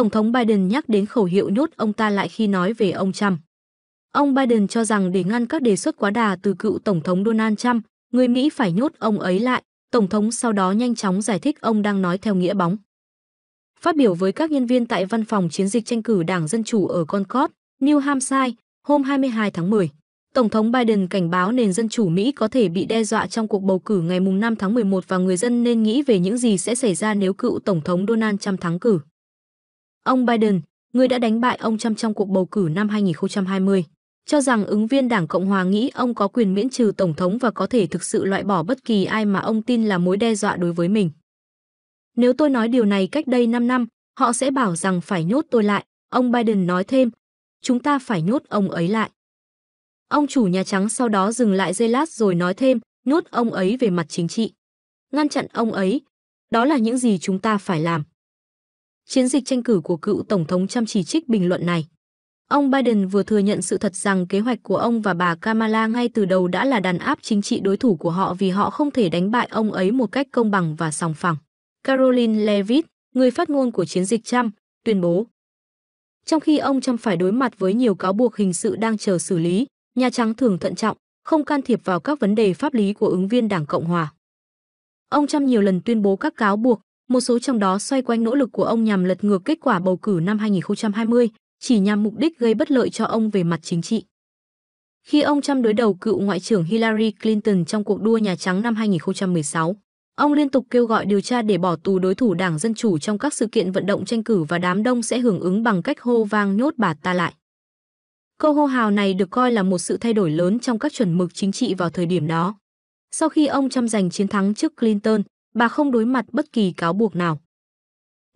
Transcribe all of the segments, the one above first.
Tổng thống Biden nhắc đến khẩu hiệu nhốt ông ta lại khi nói về ông Trump. Ông Biden cho rằng để ngăn các đề xuất quá đà từ cựu Tổng thống Donald Trump, người Mỹ phải nhốt ông ấy lại. Tổng thống sau đó nhanh chóng giải thích ông đang nói theo nghĩa bóng. Phát biểu với các nhân viên tại văn phòng chiến dịch tranh cử Đảng Dân Chủ ở Concord, New Hampshire, hôm 22 tháng 10, Tổng thống Biden cảnh báo nền dân chủ Mỹ có thể bị đe dọa trong cuộc bầu cử ngày 5 tháng 11 và người dân nên nghĩ về những gì sẽ xảy ra nếu cựu Tổng thống Donald Trump thắng cử. Ông Biden, người đã đánh bại ông Trump trong cuộc bầu cử năm 2020, cho rằng ứng viên Đảng Cộng hòa nghĩ ông có quyền miễn trừ tổng thống và có thể thực sự loại bỏ bất kỳ ai mà ông tin là mối đe dọa đối với mình. Nếu tôi nói điều này cách đây 5 năm, họ sẽ bảo rằng phải nhốt tôi lại, ông Biden nói thêm. Chúng ta phải nhốt ông ấy lại. Ông chủ Nhà Trắng sau đó dừng lại giây lát rồi nói thêm, nhốt ông ấy về mặt chính trị. Ngăn chặn ông ấy. Đó là những gì chúng ta phải làm chiến dịch tranh cử của cựu tổng thống chăm chỉ trích bình luận này. Ông Biden vừa thừa nhận sự thật rằng kế hoạch của ông và bà Kamala ngay từ đầu đã là đàn áp chính trị đối thủ của họ vì họ không thể đánh bại ông ấy một cách công bằng và sòng phẳng. Caroline Levitt, người phát ngôn của chiến dịch Trump, tuyên bố. Trong khi ông Trump phải đối mặt với nhiều cáo buộc hình sự đang chờ xử lý, Nhà Trắng thường thận trọng, không can thiệp vào các vấn đề pháp lý của ứng viên Đảng Cộng Hòa. Ông Trump nhiều lần tuyên bố các cáo buộc, một số trong đó xoay quanh nỗ lực của ông nhằm lật ngược kết quả bầu cử năm 2020, chỉ nhằm mục đích gây bất lợi cho ông về mặt chính trị. Khi ông Trump đối đầu cựu Ngoại trưởng Hillary Clinton trong cuộc đua Nhà Trắng năm 2016, ông liên tục kêu gọi điều tra để bỏ tù đối thủ Đảng Dân Chủ trong các sự kiện vận động tranh cử và đám đông sẽ hưởng ứng bằng cách hô vang nhốt bà ta lại. Câu hô hào này được coi là một sự thay đổi lớn trong các chuẩn mực chính trị vào thời điểm đó. Sau khi ông Trump giành chiến thắng trước Clinton, bà không đối mặt bất kỳ cáo buộc nào.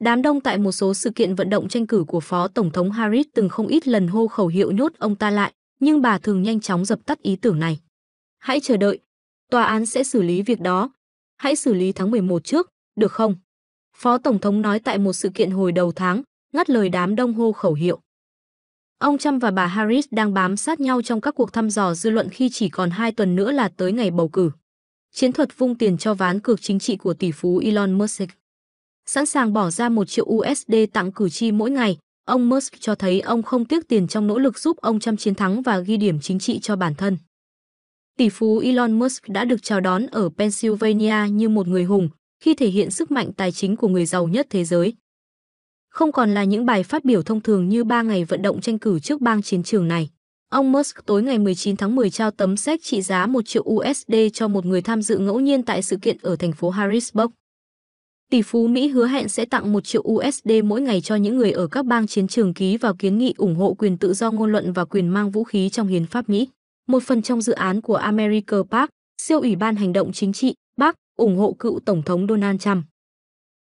Đám đông tại một số sự kiện vận động tranh cử của Phó Tổng thống Harris từng không ít lần hô khẩu hiệu nhốt ông ta lại, nhưng bà thường nhanh chóng dập tắt ý tưởng này. Hãy chờ đợi, tòa án sẽ xử lý việc đó. Hãy xử lý tháng 11 trước, được không? Phó Tổng thống nói tại một sự kiện hồi đầu tháng, ngắt lời đám đông hô khẩu hiệu. Ông Trump và bà Harris đang bám sát nhau trong các cuộc thăm dò dư luận khi chỉ còn hai tuần nữa là tới ngày bầu cử chiến thuật vung tiền cho ván cược chính trị của tỷ phú Elon Musk. Sẵn sàng bỏ ra 1 triệu USD tặng cử tri mỗi ngày, ông Musk cho thấy ông không tiếc tiền trong nỗ lực giúp ông Trump chiến thắng và ghi điểm chính trị cho bản thân. Tỷ phú Elon Musk đã được chào đón ở Pennsylvania như một người hùng khi thể hiện sức mạnh tài chính của người giàu nhất thế giới. Không còn là những bài phát biểu thông thường như ba ngày vận động tranh cử trước bang chiến trường này. Ông Musk tối ngày 19 tháng 10 trao tấm séc trị giá 1 triệu USD cho một người tham dự ngẫu nhiên tại sự kiện ở thành phố Harrisburg. Tỷ phú Mỹ hứa hẹn sẽ tặng 1 triệu USD mỗi ngày cho những người ở các bang chiến trường ký vào kiến nghị ủng hộ quyền tự do ngôn luận và quyền mang vũ khí trong hiến pháp Mỹ. Một phần trong dự án của America Park, siêu ủy ban hành động chính trị, Park ủng hộ cựu tổng thống Donald Trump.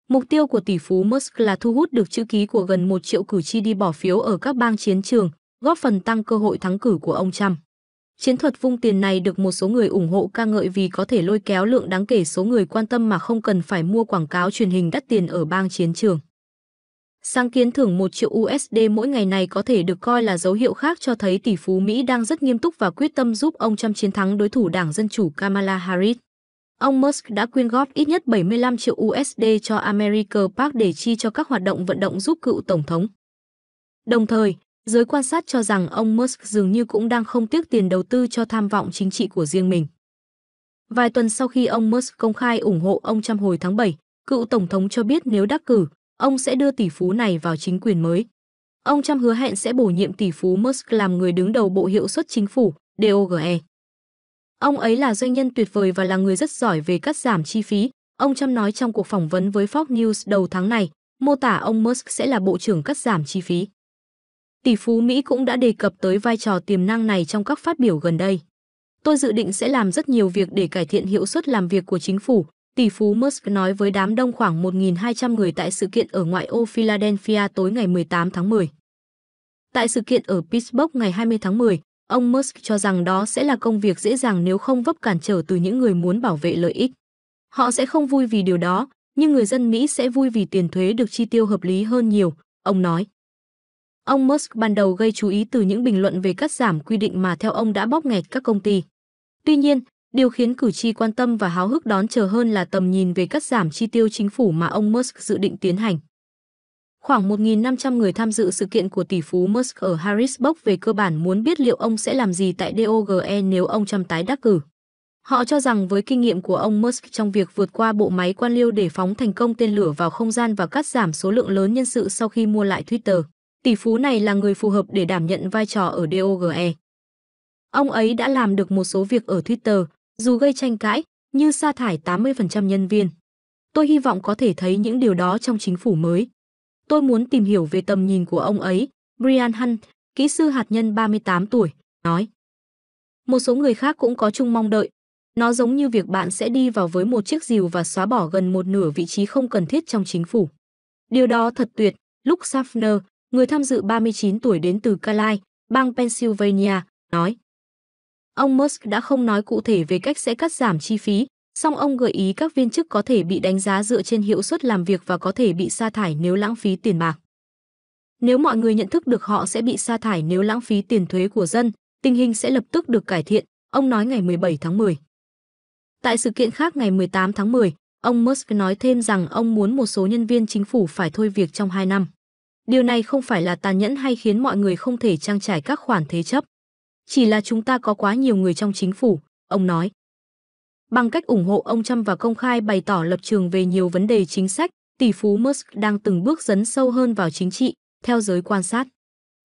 Mục tiêu của tỷ phú Musk là thu hút được chữ ký của gần 1 triệu cử tri đi bỏ phiếu ở các bang chiến trường, góp phần tăng cơ hội thắng cử của ông Trump. Chiến thuật vung tiền này được một số người ủng hộ ca ngợi vì có thể lôi kéo lượng đáng kể số người quan tâm mà không cần phải mua quảng cáo truyền hình đắt tiền ở bang chiến trường. Sáng kiến thưởng 1 triệu USD mỗi ngày này có thể được coi là dấu hiệu khác cho thấy tỷ phú Mỹ đang rất nghiêm túc và quyết tâm giúp ông Trump chiến thắng đối thủ đảng Dân Chủ Kamala Harris. Ông Musk đã quyên góp ít nhất 75 triệu USD cho America Park để chi cho các hoạt động vận động giúp cựu Tổng thống. Đồng thời, Giới quan sát cho rằng ông Musk dường như cũng đang không tiếc tiền đầu tư cho tham vọng chính trị của riêng mình. Vài tuần sau khi ông Musk công khai ủng hộ ông Trump hồi tháng 7, cựu tổng thống cho biết nếu đắc cử, ông sẽ đưa tỷ phú này vào chính quyền mới. Ông Trump hứa hẹn sẽ bổ nhiệm tỷ phú Musk làm người đứng đầu Bộ Hiệu suất Chính phủ, DOGE. Ông ấy là doanh nhân tuyệt vời và là người rất giỏi về cắt giảm chi phí, ông Trump nói trong cuộc phỏng vấn với Fox News đầu tháng này, mô tả ông Musk sẽ là bộ trưởng cắt giảm chi phí tỷ phú Mỹ cũng đã đề cập tới vai trò tiềm năng này trong các phát biểu gần đây. Tôi dự định sẽ làm rất nhiều việc để cải thiện hiệu suất làm việc của chính phủ, tỷ phú Musk nói với đám đông khoảng 1.200 người tại sự kiện ở ngoại ô Philadelphia tối ngày 18 tháng 10. Tại sự kiện ở Pittsburgh ngày 20 tháng 10, ông Musk cho rằng đó sẽ là công việc dễ dàng nếu không vấp cản trở từ những người muốn bảo vệ lợi ích. Họ sẽ không vui vì điều đó, nhưng người dân Mỹ sẽ vui vì tiền thuế được chi tiêu hợp lý hơn nhiều, ông nói. Ông Musk ban đầu gây chú ý từ những bình luận về cắt giảm quy định mà theo ông đã bóp nghẹt các công ty. Tuy nhiên, điều khiến cử tri quan tâm và háo hức đón chờ hơn là tầm nhìn về cắt giảm chi tiêu chính phủ mà ông Musk dự định tiến hành. Khoảng 1.500 người tham dự sự kiện của tỷ phú Musk ở Harrisburg về cơ bản muốn biết liệu ông sẽ làm gì tại DOGE nếu ông Trump tái đắc cử. Họ cho rằng với kinh nghiệm của ông Musk trong việc vượt qua bộ máy quan liêu để phóng thành công tên lửa vào không gian và cắt giảm số lượng lớn nhân sự sau khi mua lại Twitter, tỷ phú này là người phù hợp để đảm nhận vai trò ở DOGE. Ông ấy đã làm được một số việc ở Twitter, dù gây tranh cãi, như sa thải 80% nhân viên. Tôi hy vọng có thể thấy những điều đó trong chính phủ mới. Tôi muốn tìm hiểu về tầm nhìn của ông ấy, Brian Hunt, kỹ sư hạt nhân 38 tuổi, nói. Một số người khác cũng có chung mong đợi. Nó giống như việc bạn sẽ đi vào với một chiếc rìu và xóa bỏ gần một nửa vị trí không cần thiết trong chính phủ. Điều đó thật tuyệt, Luke Safner, người tham dự 39 tuổi đến từ Calais, bang Pennsylvania, nói. Ông Musk đã không nói cụ thể về cách sẽ cắt giảm chi phí, song ông gợi ý các viên chức có thể bị đánh giá dựa trên hiệu suất làm việc và có thể bị sa thải nếu lãng phí tiền bạc. Nếu mọi người nhận thức được họ sẽ bị sa thải nếu lãng phí tiền thuế của dân, tình hình sẽ lập tức được cải thiện, ông nói ngày 17 tháng 10. Tại sự kiện khác ngày 18 tháng 10, ông Musk nói thêm rằng ông muốn một số nhân viên chính phủ phải thôi việc trong 2 năm. Điều này không phải là tàn nhẫn hay khiến mọi người không thể trang trải các khoản thế chấp. Chỉ là chúng ta có quá nhiều người trong chính phủ, ông nói. Bằng cách ủng hộ ông Trump và công khai bày tỏ lập trường về nhiều vấn đề chính sách, tỷ phú Musk đang từng bước dấn sâu hơn vào chính trị, theo giới quan sát.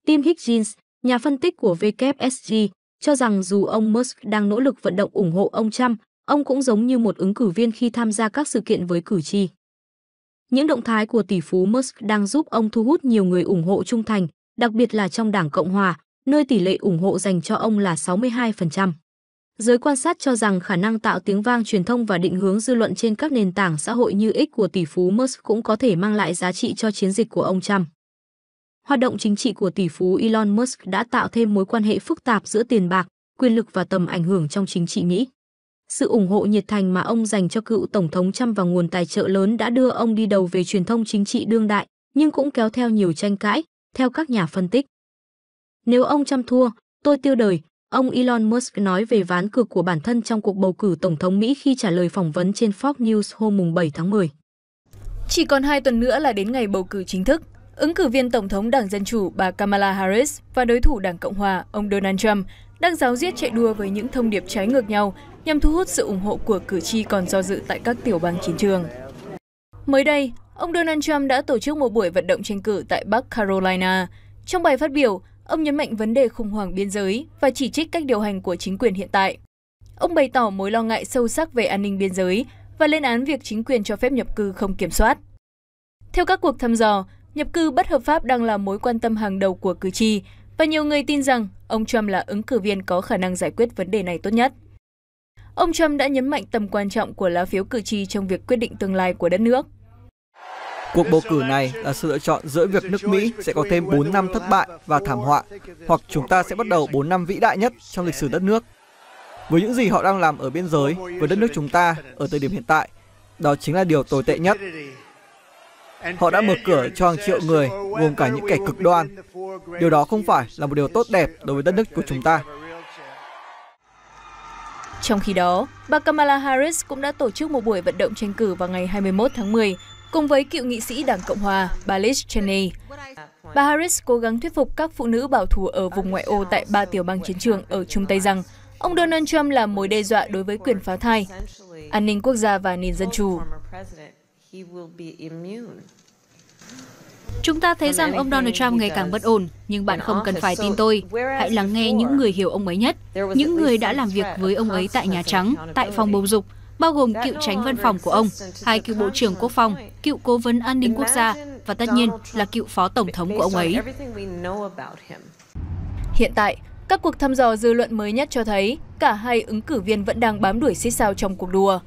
Tim Higgins, nhà phân tích của WSG, cho rằng dù ông Musk đang nỗ lực vận động ủng hộ ông Trump, ông cũng giống như một ứng cử viên khi tham gia các sự kiện với cử tri. Những động thái của tỷ phú Musk đang giúp ông thu hút nhiều người ủng hộ trung thành, đặc biệt là trong Đảng Cộng hòa, nơi tỷ lệ ủng hộ dành cho ông là 62%. Giới quan sát cho rằng khả năng tạo tiếng vang truyền thông và định hướng dư luận trên các nền tảng xã hội như X của tỷ phú Musk cũng có thể mang lại giá trị cho chiến dịch của ông Trump. Hoạt động chính trị của tỷ phú Elon Musk đã tạo thêm mối quan hệ phức tạp giữa tiền bạc, quyền lực và tầm ảnh hưởng trong chính trị Mỹ. Sự ủng hộ nhiệt thành mà ông dành cho cựu Tổng thống Trump và nguồn tài trợ lớn đã đưa ông đi đầu về truyền thông chính trị đương đại, nhưng cũng kéo theo nhiều tranh cãi, theo các nhà phân tích. Nếu ông Trump thua, tôi tiêu đời, ông Elon Musk nói về ván cược của bản thân trong cuộc bầu cử Tổng thống Mỹ khi trả lời phỏng vấn trên Fox News hôm 7 tháng 10. Chỉ còn 2 tuần nữa là đến ngày bầu cử chính thức. Ứng cử viên Tổng thống Đảng Dân Chủ bà Kamala Harris và đối thủ Đảng Cộng Hòa ông Donald Trump đang giáo diết chạy đua với những thông điệp trái ngược nhau nhằm thu hút sự ủng hộ của cử tri còn do dự tại các tiểu bang chiến trường. Mới đây, ông Donald Trump đã tổ chức một buổi vận động tranh cử tại Bắc Carolina. Trong bài phát biểu, ông nhấn mạnh vấn đề khủng hoảng biên giới và chỉ trích cách điều hành của chính quyền hiện tại. Ông bày tỏ mối lo ngại sâu sắc về an ninh biên giới và lên án việc chính quyền cho phép nhập cư không kiểm soát. Theo các cuộc thăm dò, nhập cư bất hợp pháp đang là mối quan tâm hàng đầu của cử tri và nhiều người tin rằng ông Trump là ứng cử viên có khả năng giải quyết vấn đề này tốt nhất. Ông Trump đã nhấn mạnh tầm quan trọng của lá phiếu cử tri trong việc quyết định tương lai của đất nước. Cuộc bầu cử này là sự lựa chọn giữa việc nước Mỹ sẽ có thêm 4 năm thất bại và thảm họa, hoặc chúng ta sẽ bắt đầu 4 năm vĩ đại nhất trong lịch sử đất nước. Với những gì họ đang làm ở biên giới với đất nước chúng ta ở thời điểm hiện tại, đó chính là điều tồi tệ nhất. Họ đã mở cửa cho hàng triệu người, gồm cả những kẻ cực đoan. Điều đó không phải là một điều tốt đẹp đối với đất nước của chúng ta. Trong khi đó, bà Kamala Harris cũng đã tổ chức một buổi vận động tranh cử vào ngày 21 tháng 10 cùng với cựu nghị sĩ Đảng Cộng hòa bà Liz Cheney. Bà Harris cố gắng thuyết phục các phụ nữ bảo thủ ở vùng ngoại ô tại ba tiểu bang chiến trường ở Trung Tây rằng ông Donald Trump là mối đe dọa đối với quyền phá thai, an ninh quốc gia và nền dân chủ. Chúng ta thấy rằng ông Donald Trump ngày càng bất ổn, nhưng bạn không cần phải tin tôi. Hãy lắng nghe những người hiểu ông ấy nhất, những người đã làm việc với ông ấy tại Nhà Trắng, tại phòng bầu dục, bao gồm cựu tránh văn phòng của ông, hai cựu bộ trưởng quốc phòng, cựu cố vấn an ninh quốc gia và tất nhiên là cựu phó tổng thống của ông ấy. Hiện tại, các cuộc thăm dò dư luận mới nhất cho thấy cả hai ứng cử viên vẫn đang bám đuổi xích sao trong cuộc đua.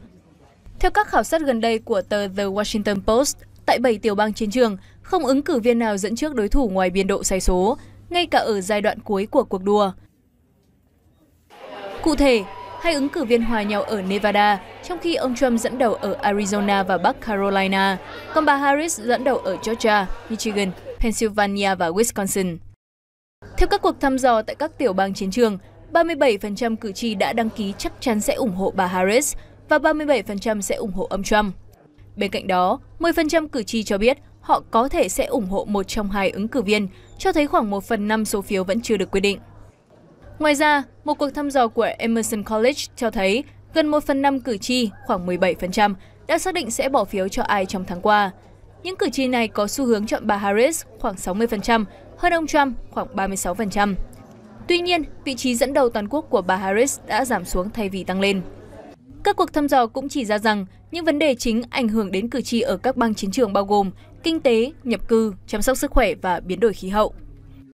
Theo các khảo sát gần đây của tờ The Washington Post, tại 7 tiểu bang chiến trường, không ứng cử viên nào dẫn trước đối thủ ngoài biên độ sai số, ngay cả ở giai đoạn cuối của cuộc đua. Cụ thể, hai ứng cử viên hòa nhau ở Nevada, trong khi ông Trump dẫn đầu ở Arizona và Bắc Carolina, còn bà Harris dẫn đầu ở Georgia, Michigan, Pennsylvania và Wisconsin. Theo các cuộc thăm dò tại các tiểu bang chiến trường, 37% cử tri đã đăng ký chắc chắn sẽ ủng hộ bà Harris và 37% sẽ ủng hộ ông Trump. Bên cạnh đó, 10% cử tri cho biết họ có thể sẽ ủng hộ một trong hai ứng cử viên, cho thấy khoảng 1 phần 5 số phiếu vẫn chưa được quyết định. Ngoài ra, một cuộc thăm dò của Emerson College cho thấy gần 1 phần 5 cử tri, khoảng 17%, đã xác định sẽ bỏ phiếu cho ai trong tháng qua. Những cử tri này có xu hướng chọn bà Harris khoảng 60%, hơn ông Trump khoảng 36%. Tuy nhiên, vị trí dẫn đầu toàn quốc của bà Harris đã giảm xuống thay vì tăng lên. Các cuộc thăm dò cũng chỉ ra rằng những vấn đề chính ảnh hưởng đến cử tri ở các bang chiến trường bao gồm kinh tế, nhập cư, chăm sóc sức khỏe và biến đổi khí hậu.